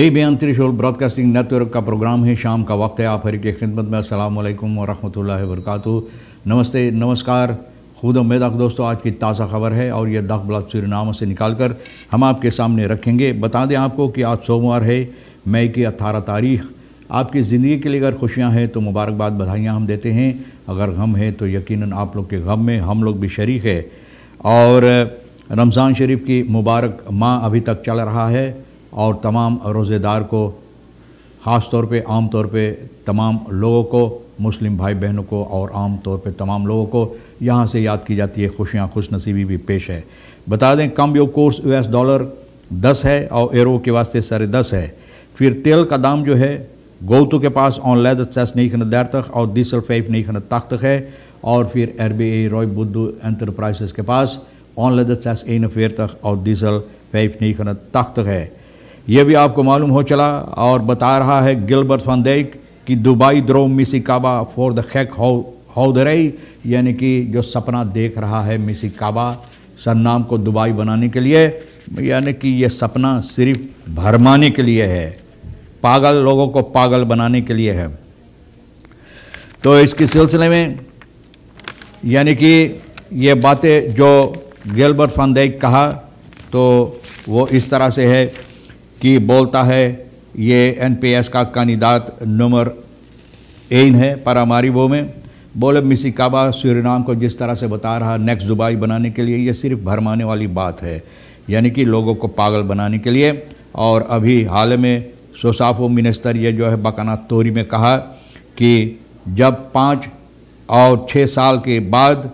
तेब अंतरिश और broadcasting network का programme है शाम का वक्त है आप हर की खिदमत में असलकम वरहमल वरक़ नमस्ते नमस्कार खुद मेदाक दोस्तों आज की ताज़ा खबर है और यह दाख ब्लाक नामों से निकाल कर हम आपके सामने रखेंगे बता दें आपको कि आज सोमवार है मई की अट्ठारह तारीख आपकी ज़िंदगी के लिए अगर खुशियाँ हैं तो मुबारकबाद बधाइयाँ हम देते हैं अगर गम है तो यकीन आप लोग के गम में हम लोग भी शरीक है और रमज़ान शरीफ की मुबारक माँ अभी तक चल रहा है और तमाम रोज़ेदार को ख़ास तौर पे आम तौर पे तमाम लोगों को मुस्लिम भाई बहनों को और आम तौर पे तमाम लोगों को यहाँ से याद की जाती है खुशियाँ खुश नसीबी भी पेश है बता दें कम यो कोर्स यूएस डॉलर दस है और एरो के वास्ते सारे दस है फिर तेल का दाम जो है गौतु के पास ऑन लैद चैस नहीं खन दैर तक और दीसल फैफ नहीं खन तख्त है और फिर एरबी ए रॉय बुद्धू एंटरप्राइजेस के पास ऑन लैद चैस एन फेर तक और दीसल फैफ नहीं खन तख्त है यह भी आपको मालूम हो चला और बता रहा है गिलबर्ट फंदेक कि दुबई द्रो मिसी काबा फॉर द हाउ दई यानी कि जो सपना देख रहा है मिसी काबा सरनाम को दुबई बनाने के लिए यानी कि यह सपना सिर्फ भरमाने के लिए है पागल लोगों को पागल बनाने के लिए है तो इसके सिलसिले में यानी कि ये बातें जो गिलबर्ट फंदेक कहा तो वो इस तरह से है कि बोलता है ये एनपीएस का कानिदात नंबर एन है पारामारिबो में बोले मिसी काबा सूरीनाम को जिस तरह से बता रहा नेक्स्ट दुबई बनाने के लिए ये सिर्फ भरमाने वाली बात है यानी कि लोगों को पागल बनाने के लिए और अभी हाल में सोसाफो मिनिस्टर ये जो है बकाना तोरी में कहा कि जब पाँच और छः साल के बाद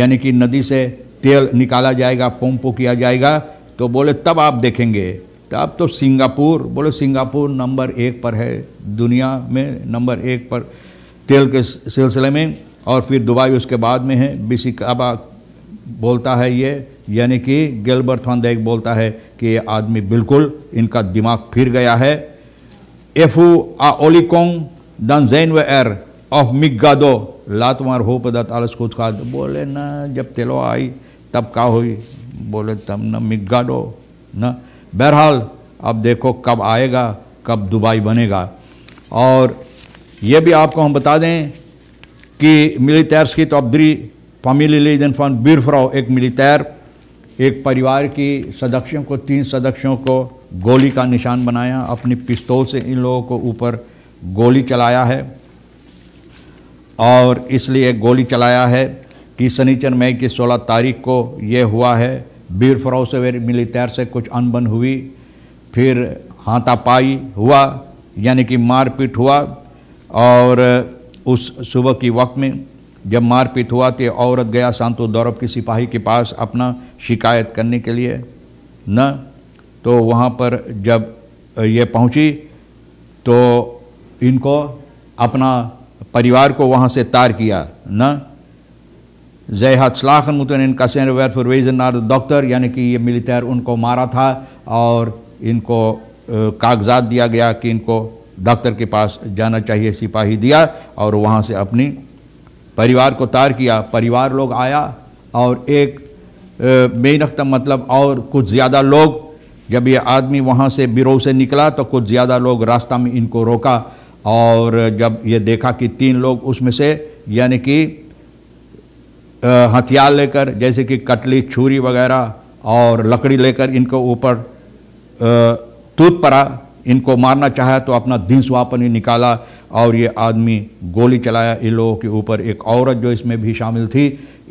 यानी कि नदी से तेल निकाला जाएगा पंपो किया जाएगा तो बोले तब आप देखेंगे तो अब तो सिंगापुर बोलो सिंगापुर नंबर एक पर है दुनिया में नंबर एक पर तेल के सिलसिले में और फिर दुबई उसके बाद में है बीसी काबा बोलता है ये यानी कि गिलबर्ट फॉन देख बोलता है कि ये आदमी बिल्कुल इनका दिमाग फिर गया है एफू आ ओलिकोंग दन जैन व एर ऑफ दो लातमार हो पदा तालस खुद का बोले ना जब तेलो आई तब का हुई बोले तब ना दो ना बहरहाल अब देखो कब आएगा कब दुबई बनेगा और ये भी आपको हम बता दें कि मिलितैर की तो अब दरी फैमिली लीजन फॉन बीरफ्राओ एक मिलितैर एक परिवार की सदस्यों को तीन सदस्यों को गोली का निशान बनाया अपनी पिस्तौल से इन लोगों को ऊपर गोली चलाया है और इसलिए गोली चलाया है कि सनीचर मई की 16 तारीख को ये हुआ है वीर फरोज से मिलितैर से कुछ अनबन हुई फिर हाथापाई हुआ यानी कि मारपीट हुआ और उस सुबह की वक्त में जब मारपीट हुआ तो औरत गया सांतो दौरव की सिपाही के पास अपना शिकायत करने के लिए न तो वहाँ पर जब ये पहुँची तो इनको अपना परिवार को वहाँ से तार किया न जय हाथ सलाखन मुतन इनका सैन वैर वेजन नार डॉक्टर यानी कि ये मिलिटर उनको मारा था और इनको कागजात दिया गया कि इनको डॉक्टर के पास जाना चाहिए सिपाही दिया और वहाँ से अपनी परिवार को तार किया परिवार लोग आया और एक मेन अख्तम मतलब और कुछ ज़्यादा लोग जब ये आदमी वहाँ से बिरो से निकला तो कुछ ज़्यादा लोग रास्ता में इनको रोका और जब ये देखा कि तीन लोग उसमें से यानी कि हथियार लेकर जैसे कि कटली छुरी वगैरह और लकड़ी लेकर इनको ऊपर तूत पड़ा इनको मारना चाहा तो अपना धीस ही निकाला और ये आदमी गोली चलाया इन लोगों के ऊपर एक औरत जो इसमें भी शामिल थी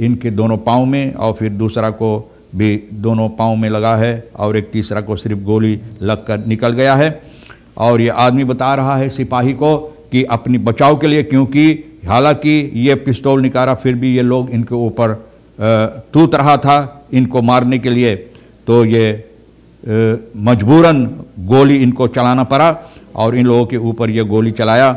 इनके दोनों पाँव में और फिर दूसरा को भी दोनों पाँव में लगा है और एक तीसरा को सिर्फ गोली लग कर निकल गया है और ये आदमी बता रहा है सिपाही को कि अपनी बचाव के लिए क्योंकि हालांकि ये पिस्तौल निकारा फिर भी ये लोग इनके ऊपर टूट रहा था इनको मारने के लिए तो ये मजबूरन गोली इनको चलाना पड़ा और इन लोगों के ऊपर ये गोली चलाया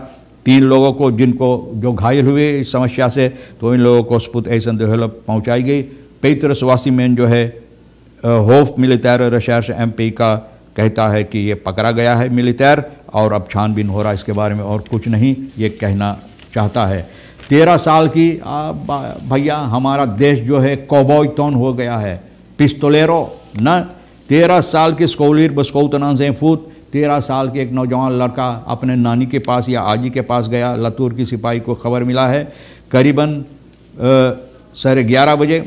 तीन लोगों को जिनको जो घायल हुए इस समस्या से तो इन लोगों को स्पुत ऐसा डेवलप पहुँचाई गई पैतरस वासी मैन जो है होफ मिलितैर रशर्स एम पी का कहता है कि ये पकड़ा गया है मिलितैर और अब छानबीन हो रहा है इसके बारे में और कुछ नहीं ये कहना चाहता है तेरह साल की भैया हमारा देश जो है कौबॉय हो गया है पिस्तोलेरो न तेरह साल के स्कौलिर बस्कौ से फूत तेरह साल के एक नौजवान लड़का अपने नानी के पास या आजी के पास गया लतूर की सिपाही को खबर मिला है करीबन साढ़े ग्यारह बजे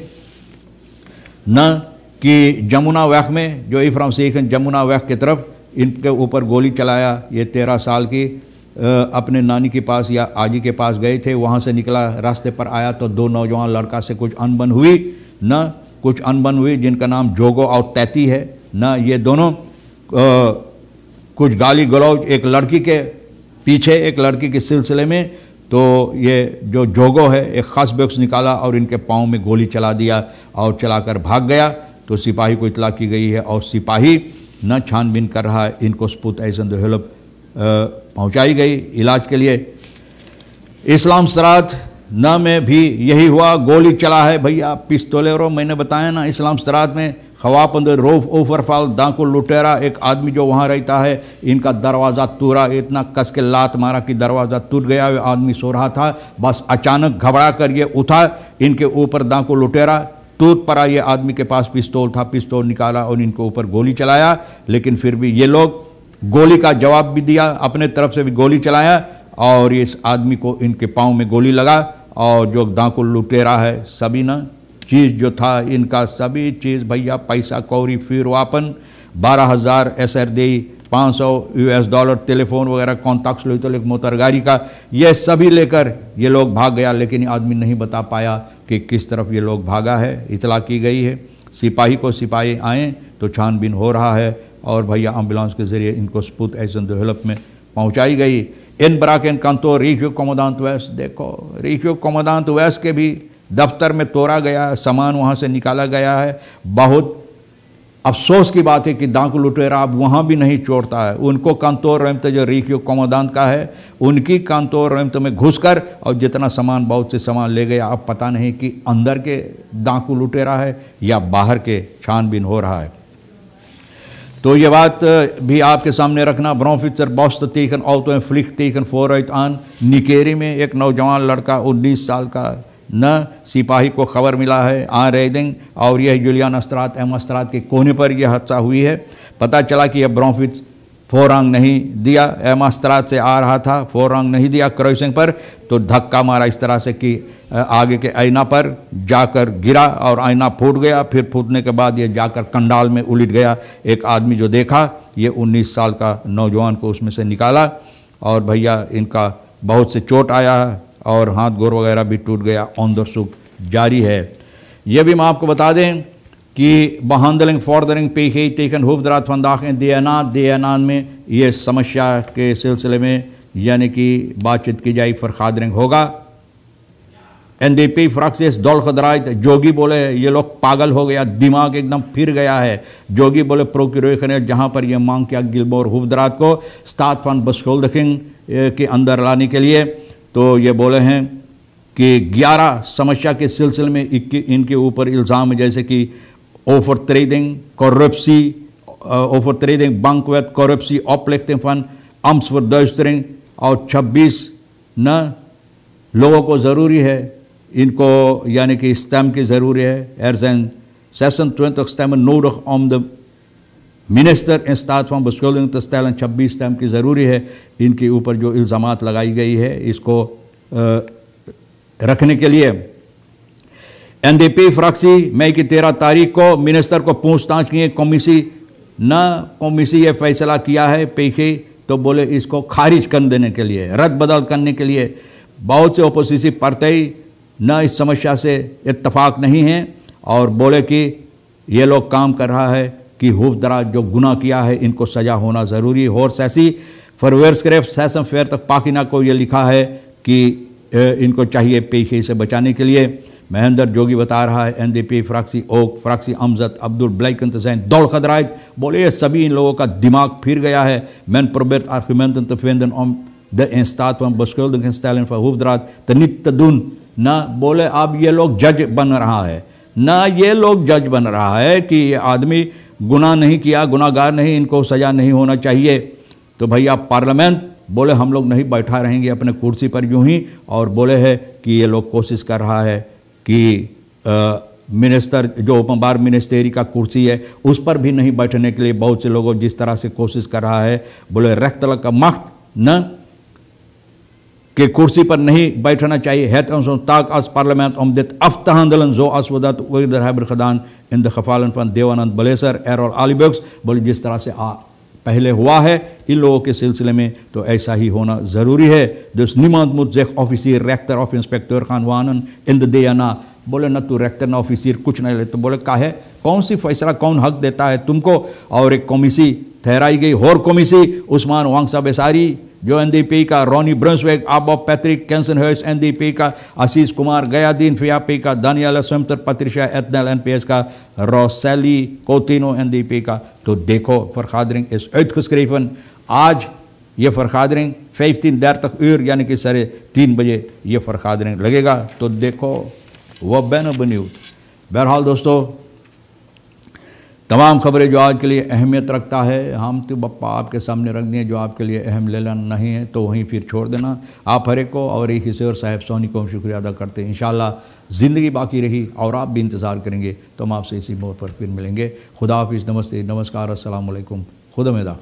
न कि जमुना वैक में जो इफ्राम शेख जमुना वैक की तरफ इनके ऊपर गोली चलाया ये तेरह साल की अपने नानी के पास या आजी के पास गए थे वहाँ से निकला रास्ते पर आया तो दो नौजवान लड़का से कुछ अनबन हुई न कुछ अनबन हुई जिनका नाम जोगो और तैती है न ये दोनों आ, कुछ गाली गलौज एक लड़की के पीछे एक लड़की के सिलसिले में तो ये जो जोगो है एक ख़ास बक्स निकाला और इनके पाँव में गोली चला दिया और चलाकर भाग गया तो सिपाही को इतला की गई है और सिपाही न छानबीन कर रहा है इनको सपूत दो हेल्प पहुंचाई गई इलाज के लिए इस्लाम सराद न में भी यही हुआ गोली चला है भैया रो मैंने बताया ना इस्लाम सराद में खवाब अंदर रोफ ओफरफाल दांको लुटेरा एक आदमी जो वहाँ रहता है इनका दरवाज़ा तूरा इतना कस के लात मारा कि दरवाज़ा टूट गया वह आदमी सो रहा था बस अचानक घबरा कर ये उठा इनके ऊपर दांको लुटेरा टूट पड़ा ये आदमी के पास पिस्तौल था पिस्तौल निकाला और इनके ऊपर गोली चलाया लेकिन फिर भी ये लोग गोली का जवाब भी दिया अपने तरफ से भी गोली चलाया और इस आदमी को इनके पाँव में गोली लगा और जो दांकुल लुटेरा है सभी ना चीज़ जो था इनका सभी चीज़ भैया पैसा कौरी फिर वापन बारह हज़ार एस आर दे पाँच सौ यू एस डॉलर टेलीफोन वगैरह कॉन्टैक्ट्स लो तो लेकिन मोतरगारी का ये सभी लेकर ये लोग भाग गया लेकिन आदमी नहीं बता पाया कि किस तरफ ये लोग भागा है इतला की गई है सिपाही को सिपाही आए तो छानबीन हो रहा है और भैया एम्बुलेंस के ज़रिए इनको स्पूत एजन दहलप में पहुँचाई गई इन इन कंतो रीजो कमोदांत वैस देखो रीजो कमोदांत वैस के भी दफ्तर में तोड़ा गया है सामान वहाँ से निकाला गया है बहुत अफसोस की बात है कि दांक लुटेरा अब वहाँ भी नहीं छोड़ता है उनको कांतोर रमत जो रीखियो कमोदांत का है उनकी कांतोर रमत में घुसकर और जितना सामान बहुत से सामान ले गया अब पता नहीं कि अंदर के दांकू लुटेरा है या बाहर के छानबीन हो रहा है तो ये बात भी आपके सामने रखना ब्रोफिचर बॉस्त तेखन औतो फ्लिक तेखन फोर आन निकेरी में एक नौजवान लड़का 19 साल का न सिपाही को खबर मिला है आ रेदिंग और यह जुलियान अस्त्रात एम अस्तरात के कोने पर यह हादसा हुई है पता चला कि यह ब्रोफिट फोरंग नहीं दिया अस्तरात से आ रहा था फोरंग नहीं दिया क्रोसिंग पर तो धक्का मारा इस तरह से कि आगे के आईना पर जाकर गिरा और आईना फूट गया फिर फूटने के बाद ये जाकर कंडाल में उलट गया एक आदमी जो देखा ये 19 साल का नौजवान को उसमें से निकाला और भैया इनका बहुत से चोट आया और हाथ गोर वगैरह भी टूट गया ऑन सुख जारी है यह भी मैं आपको बता दें कि बहानदलिंग फॉर्दरिंग पीखे तेकन हुबदरात फंदाखें दयानात दयानात में ये समस्या के सिलसिले में यानी कि बातचीत की जाए फरखादरिंग होगा एंड दे पी फ्रॉक से दौल खदराज जोगी बोले ये लोग पागल हो गया दिमाग एकदम फिर गया है जोगी बोले प्रोक्यूरेशन है जहाँ पर यह मांग किया गिलबोर हुबदरात को स्तात फन बस्कोल के अंदर लाने के लिए तो ये बोले हैं कि 11 समस्या के सिलसिले में इनके ऊपर इल्ज़ाम है जैसे कि ओवर ट्रेडिंग कॉरप्सी ओवर ट्रेडिंग बंक वेथ कॉरप्सी ऑपलेक्टिंग फन अम्स फॉर दस्तरिंग और 26 न लोगों को ज़रूरी है इनको यानी कि स्टैम की ज़रूरी है er zijn 26 stemmen nodig ऑम द मिनिस्टर इन स्टाथ van beschuldiging तस्तैलन छब्बीस स्टैम की ज़रूरी है इनके ऊपर जो इल्जाम लगाई गई है इसको आ, रखने के लिए एन डी पी फ्राक्सी मई की तेरह तारीख को मिनिस्टर को पूछताछ की कॉमिसी न कॉमिसी ये फैसला किया है पेखी तो बोले इसको खारिज कर देने के लिए रद्द बदल करने के लिए बहुत से ओपोजिसी ही न इस समस्या से इतफ़ाक नहीं है और बोले कि ये लोग काम कर रहा है कि हुफ दराज जो गुना किया है इनको सजा होना ज़रूरी और सैसी फरवेर स्क्रेफ सैसम फेयर तक पाकिना को ये लिखा है कि इनको चाहिए पेशे से बचाने के लिए महेंद्र जोगी बता रहा है एनडीपी फ्राक्सी ओक फ्राक्सी अमजद अब्दुल ब्लैक इंतजैन दौड़ खदरायत बोले ये सभी इन लोगों का दिमाग फिर गया है मैन प्रोबेट आर्क्यूमेंटन तफेंदन ओम द इंस्तात फॉर हुफ दराज द नित्य ना बोले अब ये लोग जज बन रहा है ना ये लोग जज बन रहा है कि ये आदमी गुनाह नहीं किया गुनाहगार नहीं इनको सज़ा नहीं होना चाहिए तो भैया पार्लियामेंट बोले हम लोग नहीं बैठा रहेंगे अपने कुर्सी पर यूं ही और बोले है कि ये लोग कोशिश कर रहा है कि आ, मिनिस्टर जो ओपन बार मिनिस्टेरी का कुर्सी है उस पर भी नहीं बैठने के लिए बहुत से लोगों जिस तरह से कोशिश कर रहा है बोले रख तलक का मख्त न कि कुर्सी पर नहीं बैठना चाहिए हैत ताक अस पार्लियामेंत अमदित अफ्तहंदलन जो असवदत वदत हैबर खदान इन द खफालन फन देवानंद बलेसर और आलिबक्स बोले जिस तरह से आ पहले हुआ है इन लोगों के सिलसिले में तो ऐसा ही होना ज़रूरी है दिस निमांत मुतजेक ऑफिसर रेक्टर ऑफ इंस्पेक्टर खान वानन इन देना बोले न तू रेक्टर ना ऑफिसर कुछ नहीं तो बोले का है कौन सी फैसला कौन हक देता है तुमको और एक कौमीसी ठहराई गई और कौमीसी उस्मान वांग साहब जो एनडीपी का रोनी ब्रंसवेग अब पैतृक कैंसन हर्स एनडीपी का आशीष कुमार गया दिन फियापी का दानियाला स्वयंत्र पत्रिशा एथनल एनपीएस का रोसैली कोतिनो एनडीपी का तो देखो फरखादरिंग इस uitgeschreven आज ये फरखादरिंग फेफ तीन देर तक उर यानी कि सरे तीन बजे ये फरखादरिंग लगेगा तो देखो वह बैन बनी बहरहाल दोस्तों तमाम खबरें जो आज के लिए अहमियत रखता है हम तो बप्पा आपके सामने रख दिए जो आपके लिए अहम लेना नहीं है तो वहीं फिर छोड़ देना आप हरे को और एक और साहेब सोनी को हम शुक्रिया अदा करते हैं इन ज़िंदगी बाकी रही और आप भी इंतज़ार करेंगे तो हम आपसे इसी मोड़ पर फिर मिलेंगे खुदा हाफिज़ नमस्ते नमस्कार असलम खुदा मेदा